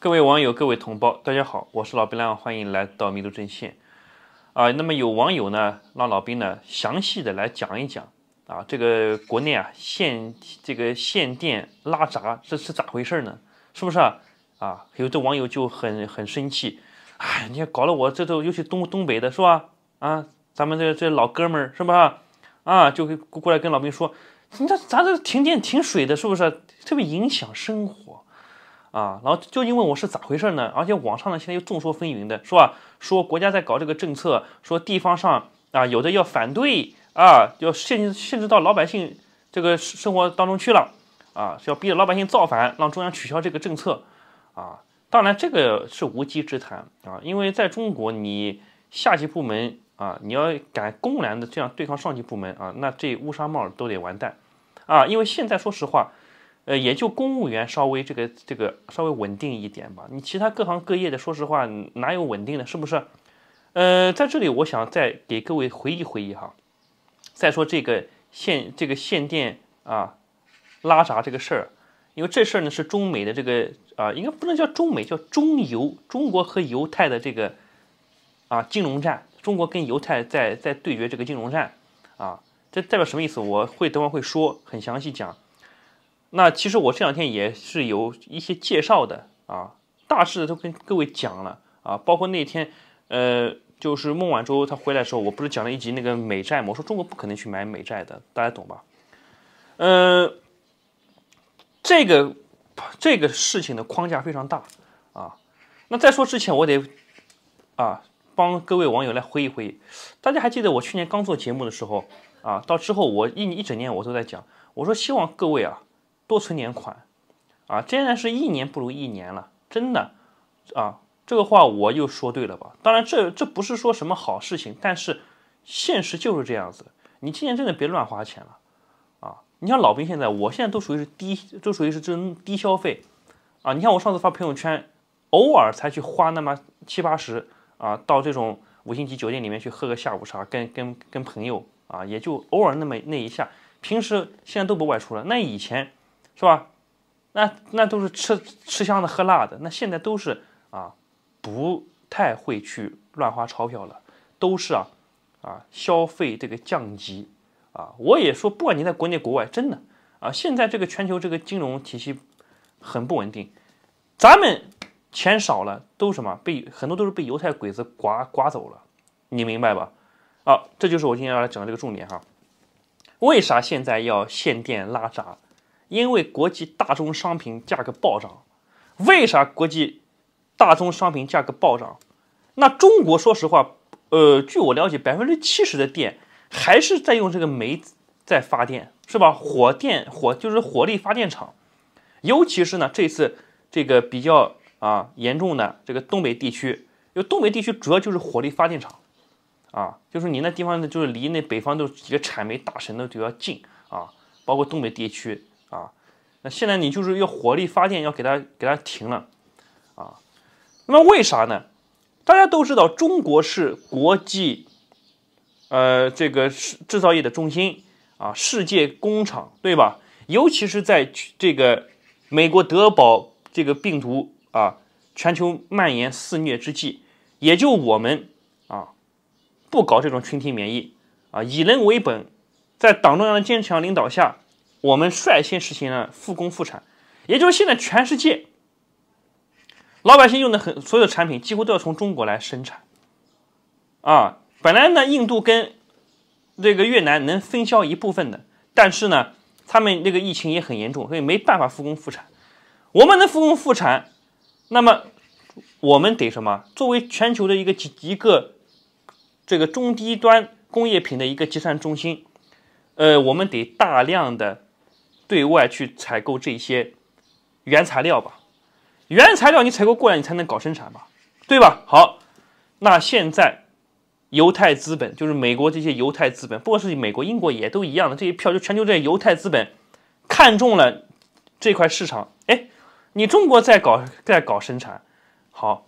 各位网友，各位同胞，大家好，我是老兵亮，欢迎来到迷途阵线。啊，那么有网友呢，让老兵呢详细的来讲一讲啊，这个国内啊限这个限电拉闸，这是咋回事呢？是不是啊？啊，有的网友就很很生气，哎，你看搞了我这都，尤其东东北的是吧？啊，咱们这这老哥们儿是吧？啊，就过来跟老兵说，你这咱这停电停水的，是不是特别影响生活？啊，然后就因为我是咋回事呢？而且网上呢，现在又众说纷纭的，是吧？说国家在搞这个政策，说地方上啊，有的要反对啊，要限制限制到老百姓这个生活当中去了，啊，是要逼着老百姓造反，让中央取消这个政策，啊，当然这个是无稽之谈啊，因为在中国，你下级部门啊，你要敢公然的这样对抗上级部门啊，那这乌纱帽都得完蛋，啊，因为现在说实话。呃，也就公务员稍微这个这个稍微稳定一点吧。你其他各行各业的，说实话哪有稳定的，是不是？呃，在这里我想再给各位回忆回忆哈。再说这个限这个限电啊，拉闸这个事儿，因为这事儿呢是中美的这个啊，应该不能叫中美，叫中犹，中国和犹太的这个啊金融战，中国跟犹太在在对决这个金融战啊，这代表什么意思？我会等会会说，很详细讲。那其实我这两天也是有一些介绍的啊，大致的都跟各位讲了啊，包括那天，呃，就是孟晚舟她回来的时候，我不是讲了一集那个美债吗？我说中国不可能去买美债的，大家懂吧？嗯，这个这个事情的框架非常大啊。那在说之前，我得啊帮各位网友来回忆回，忆，大家还记得我去年刚做节目的时候啊，到之后我一一整年我都在讲，我说希望各位啊。多存点款，啊，真的是一年不如一年了，真的，啊，这个话我又说对了吧？当然，这这不是说什么好事情，但是现实就是这样子。你今年真的别乱花钱了，啊，你像老兵现在，我现在都属于是低，都属于是真低消费，啊，你看我上次发朋友圈，偶尔才去花那么七八十，啊，到这种五星级酒店里面去喝个下午茶，跟跟跟朋友，啊，也就偶尔那么那一下，平时现在都不外出了。那以前。是吧？那那都是吃吃香的喝辣的。那现在都是啊，不太会去乱花钞票了，都是啊啊，消费这个降级啊。我也说，不管你在国内国外，真的啊，现在这个全球这个金融体系很不稳定，咱们钱少了，都什么被很多都是被犹太鬼子刮刮走了，你明白吧？好，这就是我今天要来讲的这个重点哈。为啥现在要限电拉闸？因为国际大宗商品价格暴涨，为啥国际大宗商品价格暴涨？那中国说实话，呃，据我了解，百分之七十的电还是在用这个煤在发电，是吧？火电火就是火力发电厂，尤其是呢这次这个比较啊严重的这个东北地区，因为东北地区主要就是火力发电厂，啊，就是你那地方呢，就是离那北方都几个产煤大省都比较近啊，包括东北地区。啊，那现在你就是要火力发电，要给它给它停了，啊，那么为啥呢？大家都知道，中国是国际，呃，这个制制造业的中心啊，世界工厂，对吧？尤其是在这个美国德保这个病毒啊全球蔓延肆虐之际，也就我们啊不搞这种群体免疫啊，以人为本，在党中央的坚强领导下。我们率先实行了复工复产，也就是现在全世界老百姓用的很所有产品几乎都要从中国来生产。啊，本来呢，印度跟这个越南能分销一部分的，但是呢，他们那个疫情也很严重，所以没办法复工复产。我们能复工复产，那么我们得什么？作为全球的一个几一个这个中低端工业品的一个集散中心，呃，我们得大量的。对外去采购这些原材料吧，原材料你采购过来，你才能搞生产吧，对吧？好，那现在犹太资本就是美国这些犹太资本，不管是美国、英国也都一样的，这些票就全球这些犹太资本看中了这块市场。哎，你中国在搞在搞生产，好，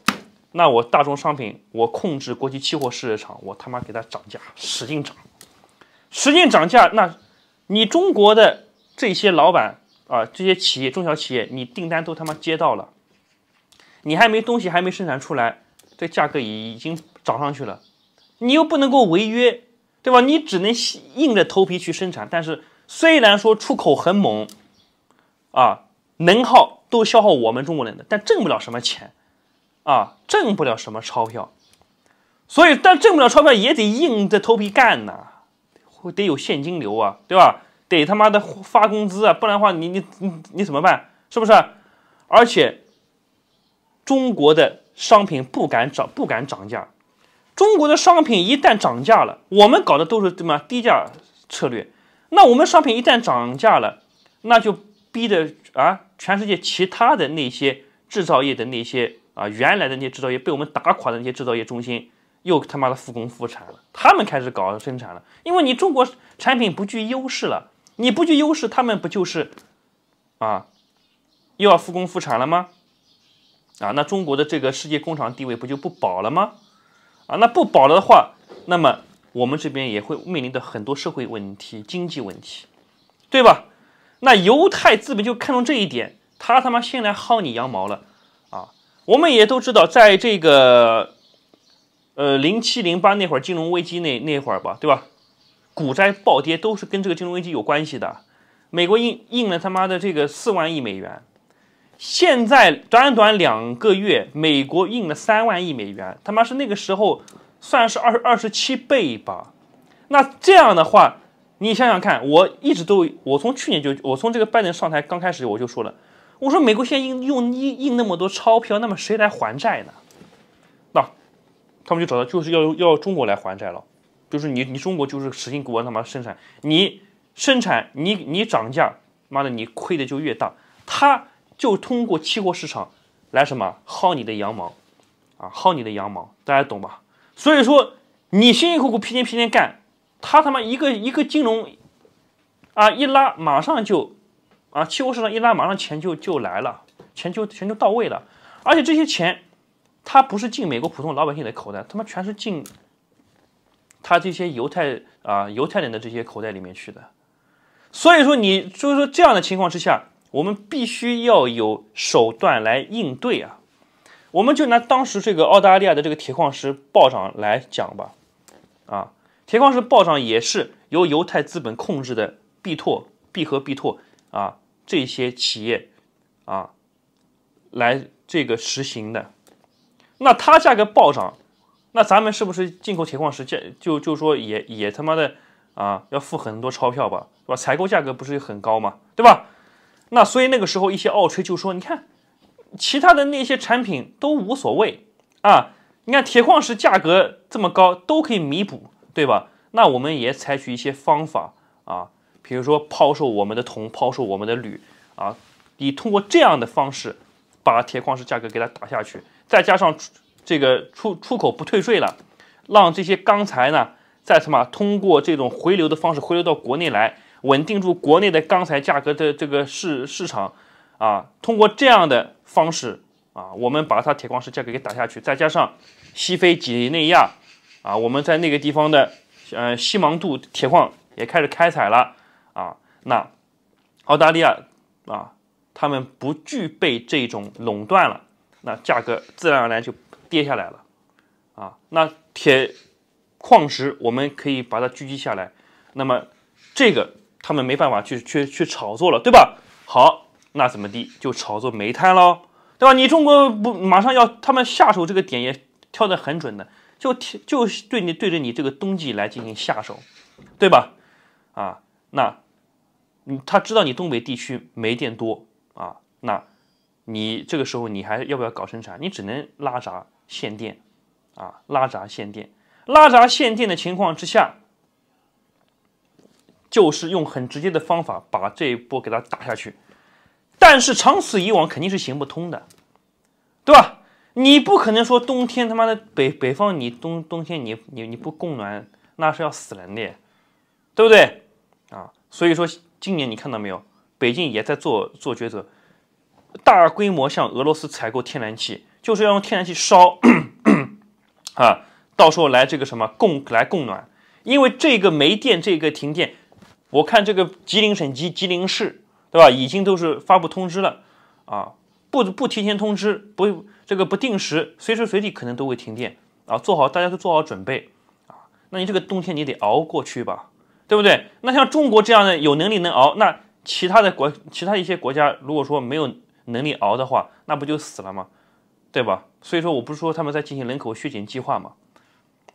那我大宗商品我控制国际期货市场，我他妈给它涨价，使劲涨，使劲涨价，那你中国的。这些老板啊，这些企业、中小企业，你订单都他妈接到了，你还没东西，还没生产出来，这价格已经涨上去了，你又不能够违约，对吧？你只能硬着头皮去生产。但是虽然说出口很猛，啊，能耗都消耗我们中国人的，但挣不了什么钱，啊，挣不了什么钞票。所以，但挣不了钞票也得硬着头皮干呐，得有现金流啊，对吧？得他妈的发工资啊，不然的话，你你你你怎么办？是不是？而且，中国的商品不敢涨，不敢涨价。中国的商品一旦涨价了，我们搞的都是什么低价策略。那我们商品一旦涨价了，那就逼的啊，全世界其他的那些制造业的那些啊，原来的那些制造业被我们打垮的那些制造业中心，又他妈的复工复产了。他们开始搞生产了，因为你中国产品不具优势了。你不具优势，他们不就是，啊，又要复工复产了吗？啊，那中国的这个世界工厂地位不就不保了吗？啊，那不保了的话，那么我们这边也会面临的很多社会问题、经济问题，对吧？那犹太资本就看中这一点，他他妈先来薅你羊毛了啊！我们也都知道，在这个呃零七零八那会儿金融危机那那会儿吧，对吧？股灾暴跌都是跟这个金融危机有关系的。美国印印了他妈的这个四万亿美元，现在短短两个月，美国印了三万亿美元，他妈是那个时候算是二二十七倍吧。那这样的话，你想想看，我一直都，我从去年就，我从这个拜登上台刚开始我就说了，我说美国现在印用印印那么多钞票，那么谁来还债呢？那他们就找到就是要要中国来还债了。就是你，你中国就是使劲给我他妈生产，你生产你你涨价，妈的你亏的就越大。他就通过期货市场来什么薅你的羊毛，啊薅你的羊毛，大家懂吧？所以说你辛辛苦苦拼天拼天干，他他妈一个一个金融，啊一拉马上就，啊期货市场一拉马上钱就就来了，钱就钱就到位了。而且这些钱，他不是进美国普通老百姓的口袋，他妈全是进。他这些犹太啊，犹太人的这些口袋里面去的，所以说你就是说这样的情况之下，我们必须要有手段来应对啊。我们就拿当时这个澳大利亚的这个铁矿石暴涨来讲吧，啊，铁矿石暴涨也是由犹太资本控制的必拓、必和必拓啊这些企业啊来这个实行的，那它价格暴涨。那咱们是不是进口铁矿石价就就说也也他妈的啊要付很多钞票吧，是吧？采购价格不是很高嘛，对吧？那所以那个时候一些奥吹就说，你看其他的那些产品都无所谓啊，你看铁矿石价格这么高都可以弥补，对吧？那我们也采取一些方法啊，比如说抛售我们的铜，抛售我们的铝啊，你通过这样的方式把铁矿石价格给它打下去，再加上。这个出出口不退税了，让这些钢材呢，再什么通过这种回流的方式回流到国内来，稳定住国内的钢材价格的这个市市场啊。通过这样的方式啊，我们把它铁矿石价格给打下去，再加上西非几内亚啊，我们在那个地方的呃西芒杜铁矿也开始开采了啊。那澳大利亚啊，他们不具备这种垄断了，那价格自然而然就。跌下来了，啊，那铁矿石我们可以把它狙击下来，那么这个他们没办法去去去炒作了，对吧？好，那怎么地就炒作煤炭喽，对吧？你中国不马上要他们下手，这个点也挑的很准的，就就对你对着你这个冬季来进行下手，对吧？啊，那嗯，他知道你东北地区煤电多啊，那你这个时候你还要不要搞生产？你只能拉闸。限电，啊，拉闸限电，拉闸限电的情况之下，就是用很直接的方法把这一波给它打下去。但是长此以往肯定是行不通的，对吧？你不可能说冬天他妈的北北方你冬冬天你你你不供暖，那是要死人的，对不对？啊，所以说今年你看到没有，北京也在做做抉择，大规模向俄罗斯采购天然气。就是要用天然气烧，啊，到时候来这个什么供来供暖，因为这个没电，这个停电，我看这个吉林省及吉林市，对吧？已经都是发布通知了，啊，不不提前通知，不这个不定时，随时随地可能都会停电，啊，做好大家都做好准备，啊，那你这个冬天你得熬过去吧，对不对？那像中国这样的有能力能熬，那其他的国其他一些国家如果说没有能力熬的话，那不就死了吗？对吧？所以说，我不是说他们在进行人口削减计划嘛，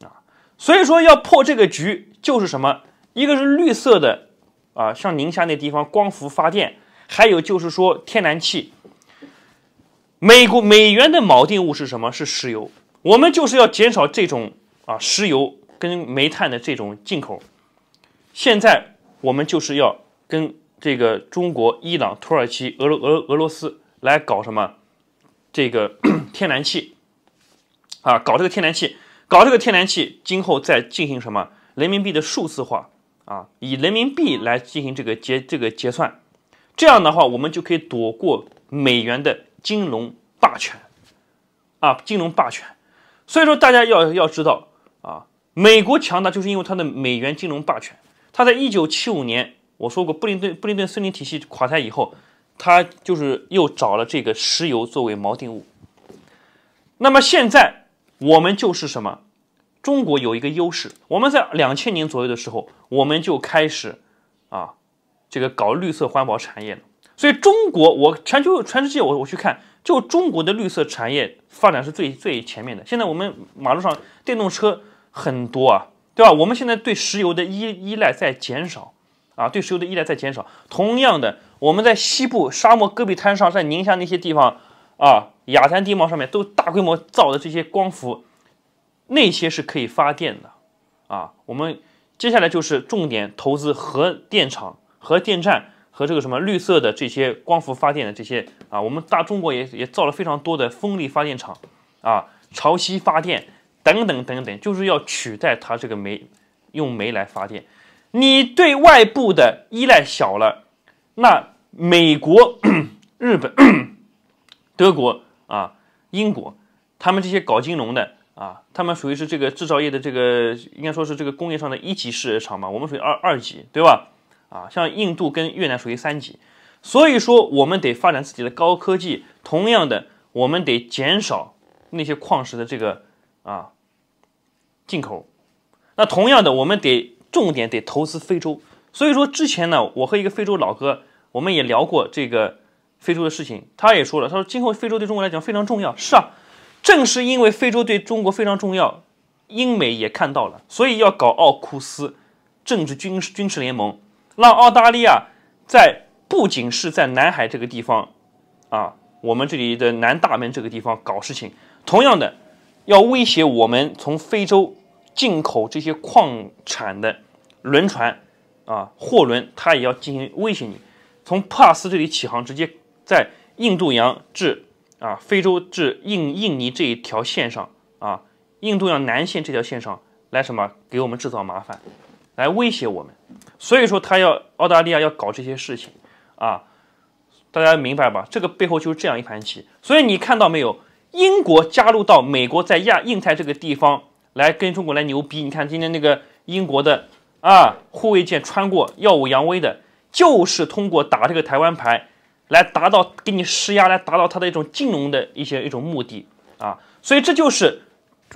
啊，所以说要破这个局就是什么？一个是绿色的啊，像宁夏那地方光伏发电，还有就是说天然气。美国美元的锚定物是什么？是石油。我们就是要减少这种啊石油跟煤炭的这种进口。现在我们就是要跟这个中国、伊朗、土耳其、俄罗俄俄罗斯来搞什么？这个。天然气，啊，搞这个天然气，搞这个天然气，今后再进行什么人民币的数字化啊，以人民币来进行这个结这个结算，这样的话，我们就可以躲过美元的金融霸权，啊，金融霸权。所以说，大家要要知道啊，美国强大就是因为它的美元金融霸权。它在一九七五年，我说过布林顿布林顿森林体系垮台以后，他就是又找了这个石油作为锚定物。那么现在我们就是什么？中国有一个优势，我们在两千年左右的时候，我们就开始啊，这个搞绿色环保产业了。所以中国，我全球、全世界，我我去看，就中国的绿色产业发展是最最前面的。现在我们马路上电动车很多啊，对吧？我们现在对石油的依依赖在减少啊，对石油的依赖在减少。同样的，我们在西部沙漠、戈壁滩上，在宁夏那些地方啊。亚丹地貌上面都大规模造的这些光伏，那些是可以发电的啊。我们接下来就是重点投资核电厂、核电站和这个什么绿色的这些光伏发电的这些啊。我们大中国也也造了非常多的风力发电厂啊、潮汐发电等等等等，就是要取代它这个煤用煤来发电。你对外部的依赖小了，那美国、日本、德国。啊，英国，他们这些搞金融的啊，他们属于是这个制造业的这个，应该说是这个工业上的一级市场嘛，我们属于二二级，对吧？啊，像印度跟越南属于三级，所以说我们得发展自己的高科技，同样的，我们得减少那些矿石的这个啊进口，那同样的，我们得重点得投资非洲，所以说之前呢，我和一个非洲老哥，我们也聊过这个。非洲的事情，他也说了，他说今后非洲对中国来讲非常重要，是啊，正是因为非洲对中国非常重要，英美也看到了，所以要搞奥库斯政治军事军事联盟，让澳大利亚在不仅是在南海这个地方，啊，我们这里的南大门这个地方搞事情，同样的，要威胁我们从非洲进口这些矿产的轮船啊，货轮，他也要进行威胁，你。从帕斯这里起航，直接。在印度洋至啊非洲至印印尼这一条线上啊，印度洋南线这条线上来什么给我们制造麻烦，来威胁我们，所以说他要澳大利亚要搞这些事情啊，大家明白吧？这个背后就是这样一盘棋。所以你看到没有？英国加入到美国在亚印太这个地方来跟中国来牛逼。你看今天那个英国的啊护卫舰穿过耀武扬威的，就是通过打这个台湾牌。来达到给你施压，来达到他的一种金融的一些一种目的啊，所以这就是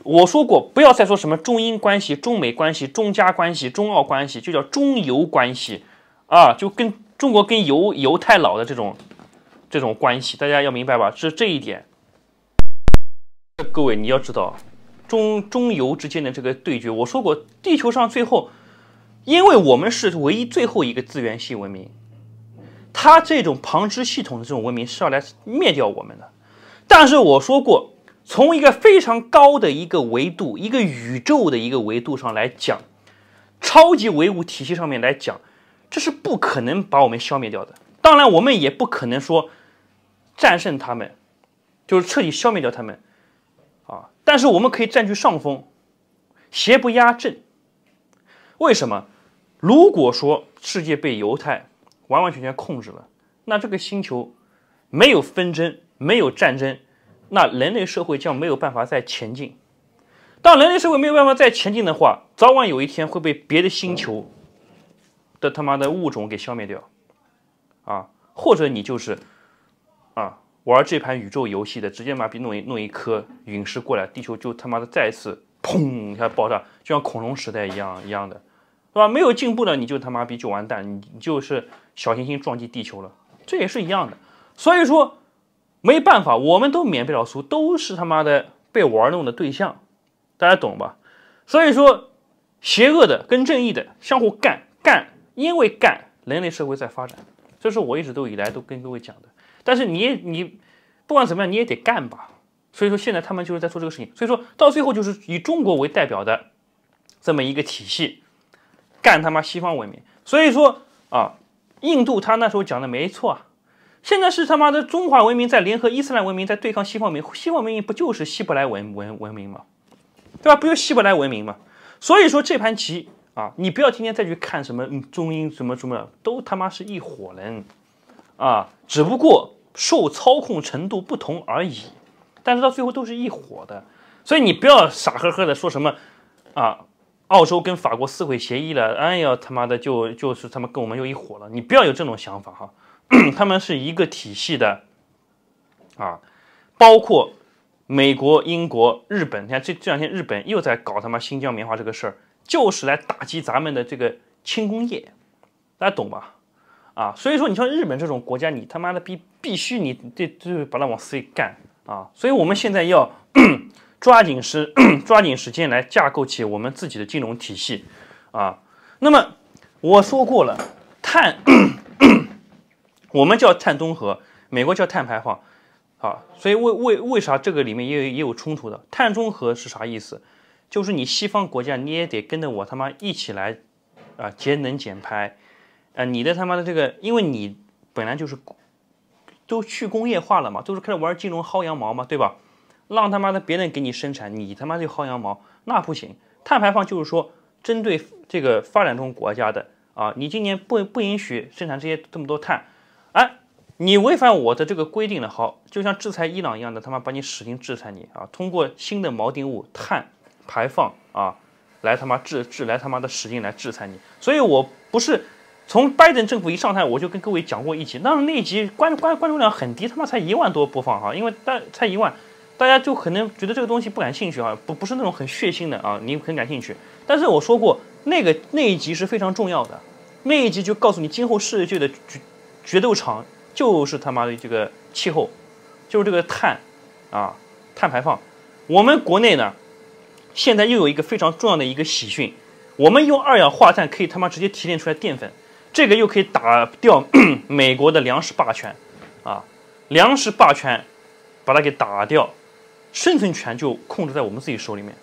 我说过，不要再说什么中英关系、中美关系、中加关系、中澳关系，就叫中油关系啊，就跟中国跟犹犹太佬的这种这种关系，大家要明白吧？是这一点，各位你要知道，中中油之间的这个对决，我说过，地球上最后，因为我们是唯一最后一个资源系文明。他这种旁支系统的这种文明是要来灭掉我们的，但是我说过，从一个非常高的一个维度，一个宇宙的一个维度上来讲，超级唯物体系上面来讲，这是不可能把我们消灭掉的。当然，我们也不可能说战胜他们，就是彻底消灭掉他们啊。但是我们可以占据上风，邪不压正。为什么？如果说世界被犹太。完完全全控制了，那这个星球没有纷争，没有战争，那人类社会将没有办法再前进。当人类社会没有办法再前进的话，早晚有一天会被别的星球的他妈的物种给消灭掉啊！或者你就是啊，玩这盘宇宙游戏的，直接他妈逼弄一弄一颗陨石过来，地球就他妈的再一次砰一下爆炸，就像恐龙时代一样一样的，对吧？没有进步的，你就他妈逼就完蛋，你就是。小行星撞击地球了，这也是一样的。所以说没办法，我们都免不了俗，都是他妈的被玩弄的对象，大家懂吧？所以说，邪恶的跟正义的相互干干，因为干，人类社会在发展，这是我一直都以来都跟各位讲的。但是你你不管怎么样，你也得干吧。所以说现在他们就是在做这个事情。所以说到最后就是以中国为代表的这么一个体系，干他妈西方文明。所以说啊。印度他那时候讲的没错，啊。现在是他妈的中华文明在联合伊斯兰文明在对抗西方文明。西方文明不就是希伯来文文文明吗？对吧？不就希伯来文明吗？所以说这盘棋啊，你不要天天再去看什么中英什么什么都他妈是一伙人啊，只不过受操控程度不同而已，但是到最后都是一伙的，所以你不要傻呵呵的说什么啊。澳洲跟法国撕毁协议了，哎呀他妈的，就就是他妈跟我们又一伙了。你不要有这种想法哈，他们是一个体系的，啊，包括美国、英国、日本。你看这这两天日本又在搞他妈新疆棉花这个事儿，就是来打击咱们的这个轻工业，大家懂吧？啊，所以说你像日本这种国家，你他妈的必必须你这这把它往死里干啊！所以我们现在要。抓紧时，抓紧时间来架构起我们自己的金融体系，啊，那么我说过了，碳，我们叫碳中和，美国叫碳排放，啊，所以为为为啥这个里面也有也有冲突的？碳中和是啥意思？就是你西方国家你也得跟着我他妈一起来啊节能减排，啊你的他妈的这个，因为你本来就是都去工业化了嘛，都是开始玩金融薅羊毛嘛，对吧？让他妈的别人给你生产，你他妈就薅羊毛，那不行。碳排放就是说针对这个发展中国家的啊，你今年不不允许生产这些这么多碳，哎，你违反我的这个规定了，好，就像制裁伊朗一样的他妈把你使劲制裁你啊，通过新的锚定物碳排放啊来他妈制制来他妈的使劲来制裁你。所以我不是从拜登政府一上台我就跟各位讲过一集，那那一集关关关注量很低，他妈才一万多播放哈，因为大才一万。大家就可能觉得这个东西不感兴趣啊，不不是那种很血腥的啊，你很感兴趣。但是我说过，那个那一集是非常重要的，那一集就告诉你，今后世界的决决斗场就是他妈的这个气候，就是这个碳啊，碳排放。我们国内呢，现在又有一个非常重要的一个喜讯，我们用二氧化碳可以他妈直接提炼出来淀粉，这个又可以打掉 美国的粮食霸权啊，粮食霸权把它给打掉。生存权就控制在我们自己手里面，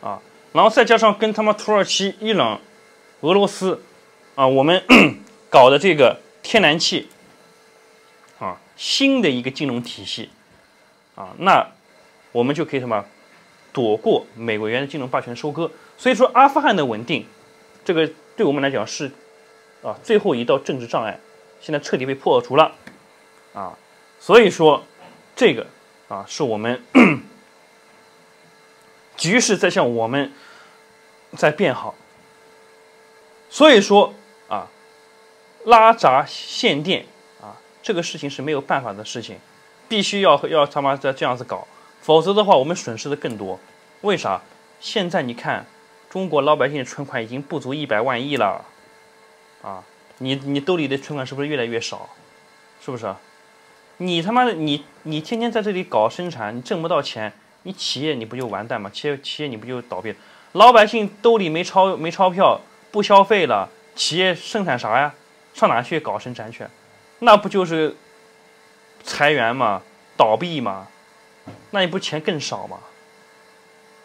啊，然后再加上跟他妈土耳其、伊朗、俄罗斯，啊，我们 搞的这个天然气，啊，新的一个金融体系，啊，那我们就可以什么躲过美元的金融霸权收割。所以说，阿富汗的稳定，这个对我们来讲是啊最后一道政治障碍，现在彻底被破除了，啊，所以说这个啊是我们。局势在向我们，在变好。所以说啊，拉闸限电啊，这个事情是没有办法的事情，必须要要他妈的这样子搞，否则的话我们损失的更多。为啥？现在你看，中国老百姓的存款已经不足一百万亿了，啊，你你兜里的存款是不是越来越少？是不是？你他妈的，你你天天在这里搞生产，你挣不到钱。你企业你不就完蛋吗？企业企业你不就倒闭？老百姓兜里没钞没钞票，不消费了，企业生产啥呀？上哪去搞生产去？那不就是裁员嘛？倒闭嘛？那你不钱更少嘛？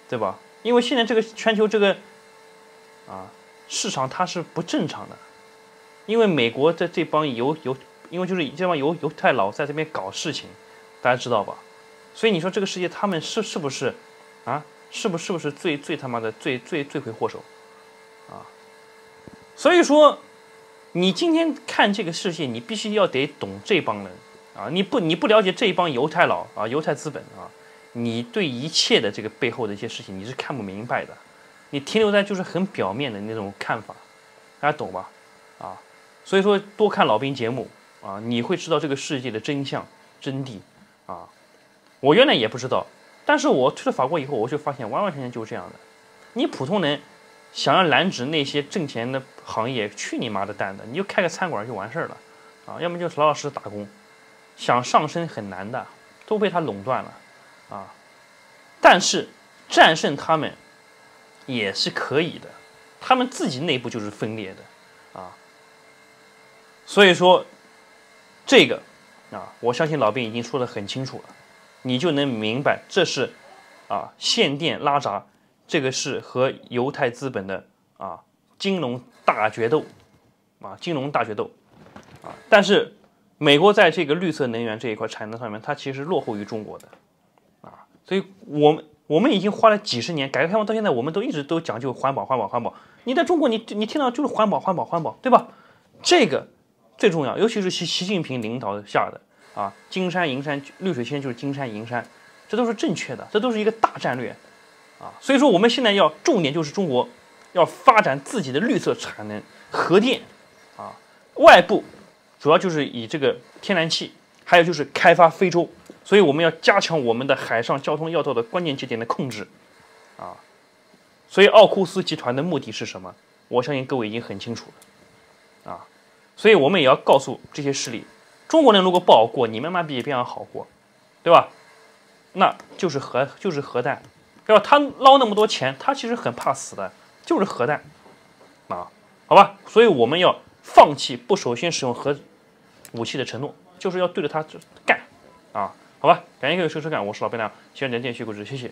对吧？因为现在这个全球这个啊市场它是不正常的，因为美国这这帮犹犹，因为就是这帮犹犹太佬在这边搞事情，大家知道吧？所以你说这个世界他们是是不是，啊，是不是不是最最他妈的最最罪魁祸首，啊，所以说，你今天看这个世界，你必须要得懂这帮人啊，你不你不了解这帮犹太佬啊，犹太资本啊，你对一切的这个背后的一些事情你是看不明白的，你停留在就是很表面的那种看法，大家懂吧？啊，所以说多看老兵节目啊，你会知道这个世界的真相真谛，啊。我原来也不知道，但是我去了法国以后，我就发现完完全全就是这样的。你普通人想要染指那些挣钱的行业，去你妈的蛋的！你就开个餐馆就完事儿了啊，要么就老老实实打工，想上升很难的，都被他垄断了啊。但是战胜他们也是可以的，他们自己内部就是分裂的啊。所以说这个啊，我相信老兵已经说得很清楚了。你就能明白，这是，啊，限电拉闸，这个是和犹太资本的啊金融大决斗，啊，金融大决斗，啊，但是美国在这个绿色能源这一块产能上面，它其实落后于中国的，啊，所以我们我们已经花了几十年，改革开放到现在，我们都一直都讲究环保，环保，环保。你在中国，你你听到就是环保，环保，环保，对吧？这个最重要，尤其是习习近平领导下的。啊，金山银山、绿水青山就是金山银山，这都是正确的，这都是一个大战略，啊，所以说我们现在要重点就是中国要发展自己的绿色产能，核电，啊，外部主要就是以这个天然气，还有就是开发非洲，所以我们要加强我们的海上交通要道的关键节点的控制，啊，所以奥库斯集团的目的是什么？我相信各位已经很清楚了，啊，所以我们也要告诉这些势力。中国人如果不好过，你们妈比别人好过，对吧？那就是核，就是核弹，对吧？他捞那么多钱，他其实很怕死的，就是核弹啊，好吧？所以我们要放弃不首先使用核武器的承诺，就是要对着他干啊，好吧？感谢各位收收看，我是老白亮，喜欢点点关注，谢谢。